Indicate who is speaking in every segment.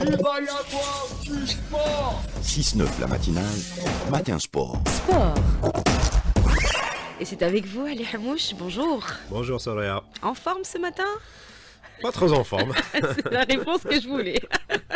Speaker 1: Il va 6-9 la matinale, matin sport. Sport Et c'est avec vous, Ali Hamouche, bonjour Bonjour Soraya En forme ce matin Pas trop en forme C'est la réponse que je voulais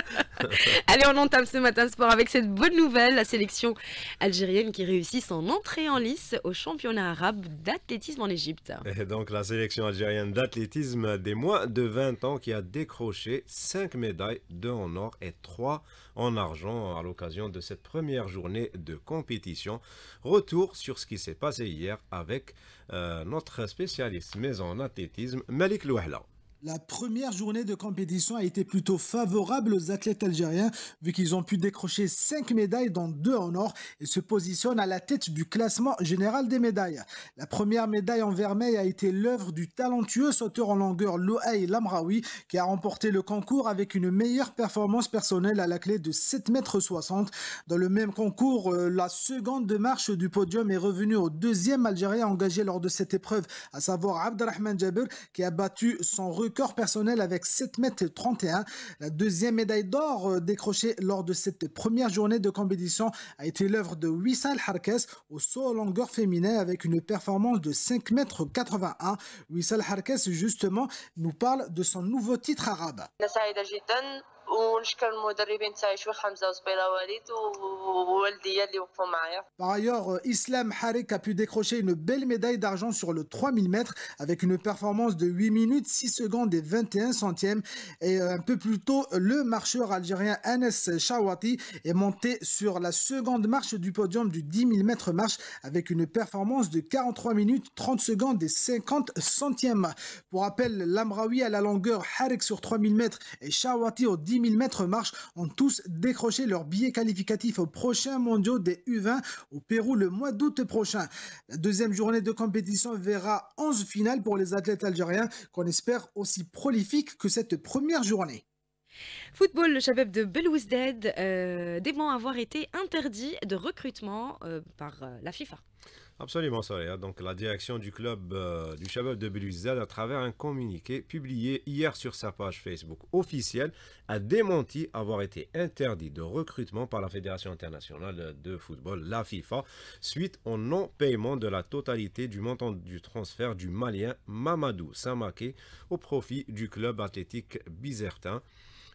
Speaker 1: Allez, on entame ce matin sport avec cette bonne nouvelle. La sélection algérienne qui réussit son entrée en lice au championnat arabe d'athlétisme en Égypte.
Speaker 2: Et donc, la sélection algérienne d'athlétisme des moins de 20 ans qui a décroché 5 médailles, 2 en or et 3 en argent à l'occasion de cette première journée de compétition. Retour sur ce qui s'est passé hier avec euh, notre spécialiste maison en athlétisme, Malik Louhla.
Speaker 3: La première journée de compétition a été plutôt favorable aux athlètes algériens vu qu'ils ont pu décrocher cinq médailles dont deux en or et se positionnent à la tête du classement général des médailles. La première médaille en vermeil a été l'œuvre du talentueux sauteur en longueur Louaï Lamraoui qui a remporté le concours avec une meilleure performance personnelle à la clé de 7,60 m. Dans le même concours, euh, la seconde de marche du podium est revenue au deuxième Algérien engagé lors de cette épreuve, à savoir Abdelrahman Jabir qui a battu son record corps personnel avec 7m31. La deuxième médaille d'or euh, décrochée lors de cette première journée de compétition a été l'œuvre de Wissal Harkes au saut en longueur féminin avec une performance de 5m81. Wissal Harkes justement nous parle de son nouveau titre arabe. Par ailleurs, Islam Harik a pu décrocher une belle médaille d'argent sur le 3000 mètres avec une performance de 8 minutes 6 secondes et 21 centièmes. Et un peu plus tôt, le marcheur algérien Anes Shawati est monté sur la seconde marche du podium du 10 000 mètres marche avec une performance de 43 minutes 30 secondes et 50 centièmes. Pour rappel, l'Amraoui à la longueur, Harik sur 3000 mètres et Shawati au 10 10 mètres marche ont tous décroché leur billet qualificatif au prochain mondiaux des U20 au Pérou le mois d'août prochain. La deuxième journée de compétition verra 11 finales pour les athlètes algériens qu'on espère aussi prolifiques que cette première journée.
Speaker 1: Football, le de Belouizdad euh, dément avoir été interdit de recrutement euh, par euh, la FIFA.
Speaker 2: Absolument, Soria. Hein. Donc, la direction du club du Chabab de Belouizdad, à travers un communiqué publié hier sur sa page Facebook officielle, a démenti avoir été interdit de recrutement par la Fédération internationale de football, la FIFA, suite au non-paiement de la totalité du montant du transfert du Malien Mamadou Samake au profit du club athlétique bizertin.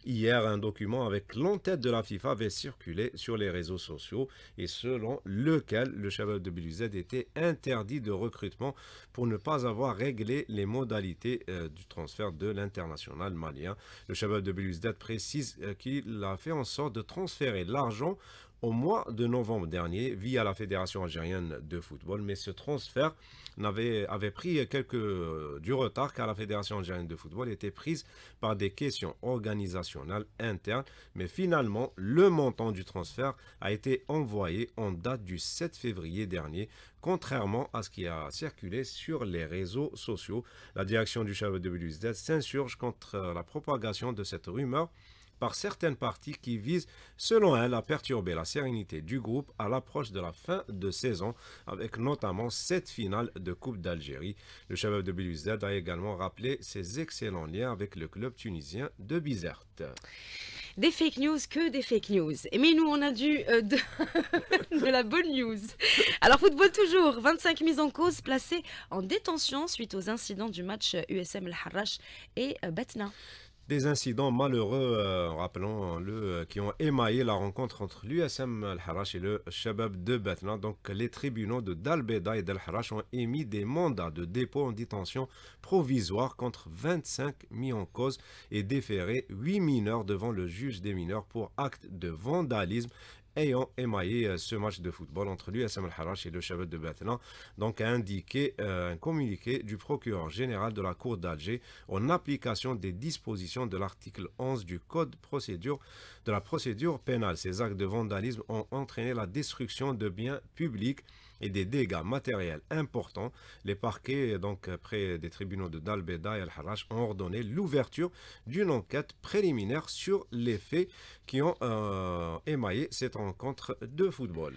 Speaker 2: Hier, un document avec l'entête de la FIFA avait circulé sur les réseaux sociaux et selon lequel le Shabab de Biluzet était interdit de recrutement pour ne pas avoir réglé les modalités euh, du transfert de l'international malien. Le Shabab de Biluzet précise euh, qu'il a fait en sorte de transférer l'argent au mois de novembre dernier via la Fédération algérienne de football, mais ce transfert avait, pris quelques, du retard car la Fédération algérienne de football était prise par des questions organisationnelles internes, mais finalement le montant du transfert a été envoyé en date du 7 février dernier, contrairement à ce qui a circulé sur les réseaux sociaux. La direction du chef de Belouizdad s'insurge contre la propagation de cette rumeur par certaines parties qui visent, selon elle, à perturber la sérénité du groupe à l'approche de la fin de saison, avec notamment cette finale de Coupe d'Algérie. Le chef de Bilbizad a également rappelé ses excellents liens avec le club tunisien de Bizerte
Speaker 1: des fake news que des fake news. Eh, mais nous, on a dû euh, de... de... la bonne news. Alors, football toujours, 25 mises en cause placées en détention suite aux incidents du match USM El Harrach et euh, Batna
Speaker 2: des incidents malheureux, euh, rappelons-le, euh, qui ont émaillé la rencontre entre l'USM Al-Harash et le Shabab de Batna. Donc les tribunaux de Dalbeda et d'Al-Harash ont émis des mandats de dépôt en détention provisoire contre 25 mis en cause et déférés 8 mineurs devant le juge des mineurs pour acte de vandalisme ayant émaillé euh, ce match de football entre l'USM al et le Chabab de Batna, donc a indiqué euh, un communiqué du procureur général de la Cour d'Alger en application des dispositions de l'article 11 du Code procédure, de la procédure pénale. Ces actes de vandalisme ont entraîné la destruction de biens publics et des dégâts matériels importants. Les parquets, donc près des tribunaux de Dalbeda et Al-Harrach, ont ordonné l'ouverture d'une enquête préliminaire sur les faits qui ont euh, émaillé cette rencontre de football.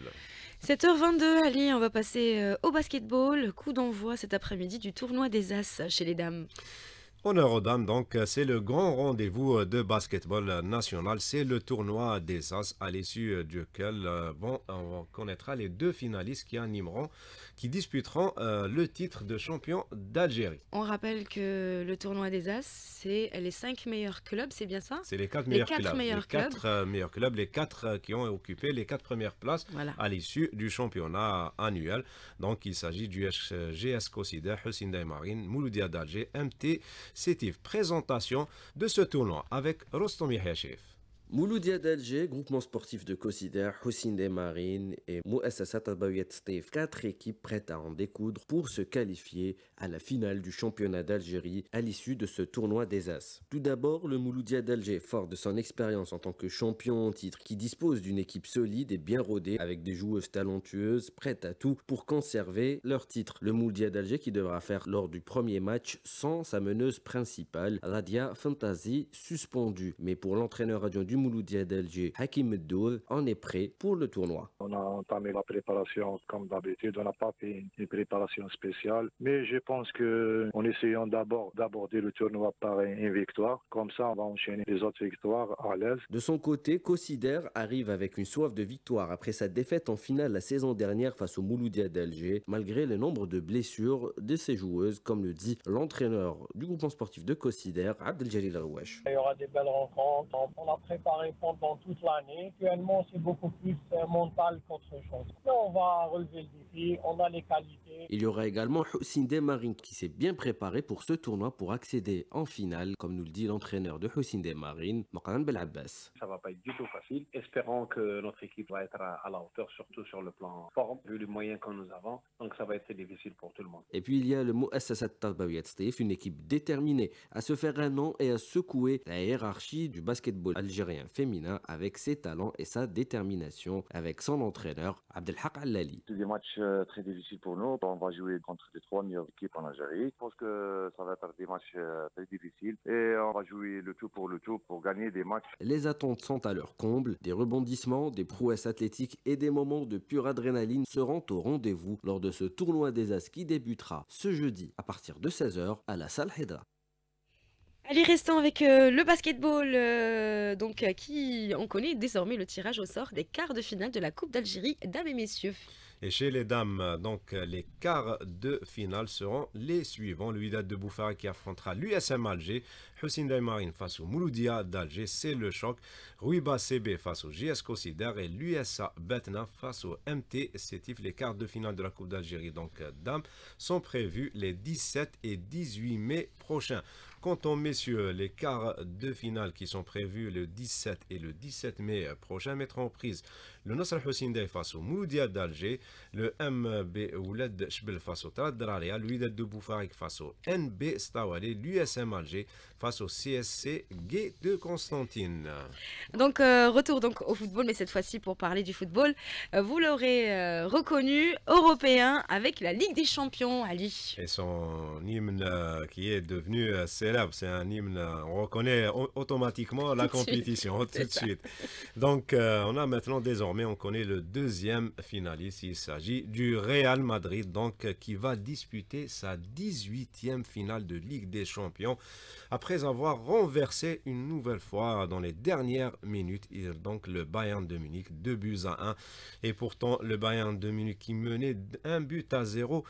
Speaker 1: 7h22, Ali, on va passer euh, au basketball. Coup d'envoi cet après-midi du tournoi des As chez les dames.
Speaker 2: Honneur aux dames, donc, euh, c'est le grand rendez-vous euh, de basketball euh, national. C'est le tournoi des As, à l'issue duquel on connaîtra les deux finalistes qui animeront, qui disputeront le titre de champion d'Algérie.
Speaker 1: On rappelle que le tournoi des As, c'est les cinq meilleurs clubs, c'est bien ça C'est les
Speaker 2: quatre, meilleurs, clubs. les Quatre, meilleurs clubs, les quatre qui ont occupé les quatre premières places à l'issue du championnat annuel. Donc, il s'agit du GS Kossida, e, Hussein Marine Mouloudia d'Alger, MT c'était présentation de ce tournoi avec Rostomir
Speaker 4: Mouloudia d'Alger, groupement sportif de Kosider, Houssine des Marines et Mouassassa Satabayet Steve, quatre équipes prêtes à en découdre pour se qualifier à la finale du championnat d'Algérie à l'issue de ce tournoi des As. Tout d'abord, le Mouloudia d'Alger, fort de son expérience en tant que champion en titre, qui dispose d'une équipe solide et bien rodée avec des joueuses talentueuses prêtes à tout pour conserver leur titre. Le Mouloudia d'Alger qui devra faire lors du premier match sans sa meneuse principale, Radia Fantasy, suspendue. Mais pour l'entraîneur adjoint du Mouloudia d'Alger, Hakim Meddour, en est prêt pour le tournoi.
Speaker 3: On a entamé la préparation comme d'habitude, on n'a pas fait une, préparation spéciale, mais je pense que en essayant d'abord d'aborder le tournoi par une victoire, comme ça on va enchaîner les autres victoires à l'aise.
Speaker 4: De son côté, Kossider arrive avec une soif de victoire après sa défaite en finale la saison dernière face au Mouloudia d'Alger, malgré le nombre de blessures de ses joueuses, comme le dit l'entraîneur du groupement sportif de Kossider Abdeljalil Arouache.
Speaker 3: Il y aura des belles rencontres, on pendant toute l'année. Actuellement, c'est beaucoup plus euh, mental on va relever le défi, on a les qualités.
Speaker 4: Il y aura également Houssine Desmarines qui s'est bien préparé pour ce tournoi pour accéder en finale, comme nous le dit l'entraîneur de Houssine Desmarines, Bel Belabbas.
Speaker 1: Ça va pas être du tout facile. Espérons que notre équipe va être à la hauteur, surtout sur le plan forme, vu les moyens que nous avons. Donc ça va être difficile pour tout le monde.
Speaker 4: Et puis il y a le Moassassat Tabawiyat une équipe déterminée à se faire un nom et à secouer la hiérarchie du basketball algérien féminin avec ses talents et sa détermination avec son entraîneur Abdelhak Allali.
Speaker 3: C'est des matchs euh, très difficiles pour nous. On va jouer contre les
Speaker 4: trois meilleures équipes en Algérie.
Speaker 1: Je pense que ça va être des matchs euh, très difficiles et on va jouer le
Speaker 4: tout pour le tout pour gagner des matchs. Les attentes sont à leur comble. Des rebondissements, des prouesses athlétiques et des moments de pure adrénaline seront au rendez-vous lors de ce tournoi des As qui débutera ce jeudi à partir de 16h à la salle Hedra.
Speaker 1: Allez, restons avec euh, le basketball, euh, donc euh, qui on connaît désormais le tirage au sort des quarts de finale de la Coupe d'Algérie, dames et messieurs.
Speaker 2: Et chez les dames, donc les quarts de finale seront les suivants. L'UIDAD de Bouffara qui affrontera l'USM Alger, Hussein Marine face au Mouloudia d'Alger, c'est le choc. Ruiba CB face au JS Kossidar et l'USA Betna face au MT Sétif. Les quarts de finale de la Coupe d'Algérie, donc euh, dames, sont prévus les 17 et 18 mai prochains. Quant aux messieurs, les quarts de finale qui sont prévus le 17 et le 17 mai euh, prochain mettront en prise le Nasser Hussein face au Mouloudia d'Alger, le MB Ouled Shbel face au Tadralia, Draria, de Boufarik face au NB Stawale, l'USM Alger face au CSC Gay de Constantine.
Speaker 1: Donc, euh, retour donc au football, mais cette fois-ci pour parler du football. Euh, vous l'aurez euh, reconnu, européen avec la Ligue des Champions, Ali.
Speaker 2: Et son hymne qui est devenu célèbre, c'est un hymne, on reconnaît automatiquement la compétition tout de suite. Donc, on a maintenant désormais, on connaît le deuxième finaliste. Il s'agit du Real Madrid, donc qui va disputer sa 18e finale de Ligue des Champions. Après avoir renversé une nouvelle fois dans les dernières minutes. Donc le Bayern de Munich, deux buts à 1. Et pourtant, le Bayern de Munich qui menait un but à 0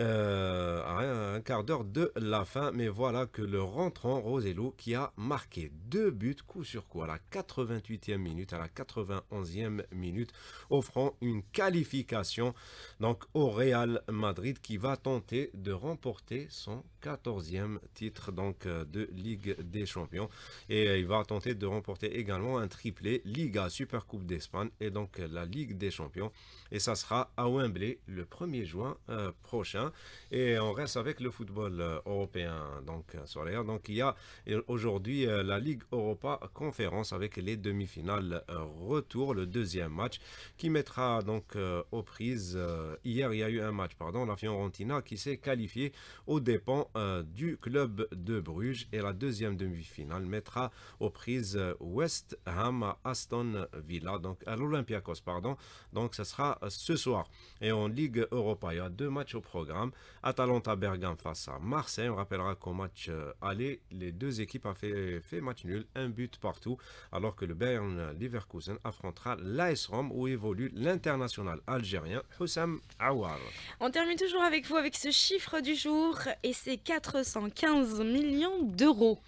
Speaker 2: euh, un quart d'heure de la fin. Mais voilà que le rentrant Rosello qui a marqué deux buts coup sur coup à la 88e minute, à la 91e minute, offrant une qualification donc au Real Madrid qui va tenter de remporter son 14e titre donc euh, de Ligue des Champions et euh, il va tenter de remporter également un triplé Liga Super Coupe d'Espagne et donc la Ligue des Champions et ça sera à Wembley le 1er juin prochain et on reste avec le football euh, européen, donc euh, sur l'air. Donc il y a euh, aujourd'hui la Ligue Europa Conférence avec les demi-finales retour, le deuxième match qui mettra donc aux prises. hier, il y a eu un match, pardon, la Fiorentina qui s'est qualifiée aux dépens du club de Bruges. Et la deuxième demi-finale mettra aux prises West Ham à Aston Villa, donc à l'Olympiakos, pardon. Donc ce sera ce soir. Et en Ligue Europa, il y a deux matchs au programme. Atalanta Bergame face à Marseille. On rappellera qu'au match euh, aller, les deux équipes ont fait, match nul, un but partout, alors que le Bayern Leverkusen affrontera l'AS Rome où évolue l'international algérien Houssam Awar.
Speaker 1: On termine toujours avec vous avec ce chiffre du jour et c'est 415 millions d'euros.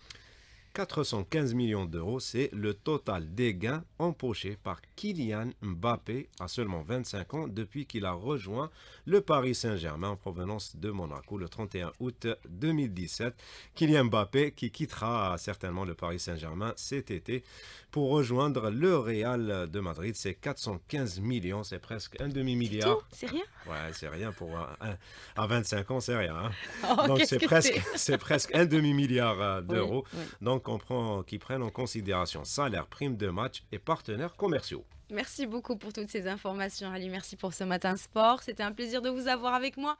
Speaker 2: 415 millions d'euros, c'est le total des gains empochés par Kylian Mbappé à seulement 25 ans depuis qu'il a rejoint le Paris Saint-Germain en provenance de Monaco le 31 août 2017. Kylian Mbappé qui quittera certainement le Paris Saint-Germain cet été pour rejoindre le Real de Madrid. C'est 415 millions, c'est presque un demi-milliard. C'est rien Ouais, c'est rien pour un, à 25 ans, c'est rien. Hein. Oh, Donc c'est presque, presque un demi-milliard euh, d'euros. Donc qui prennent en considération salaire, prime de match et partenaires commerciaux.
Speaker 1: Merci beaucoup pour toutes ces informations, Ali. Merci pour ce matin sport. C'était un plaisir de vous avoir avec moi.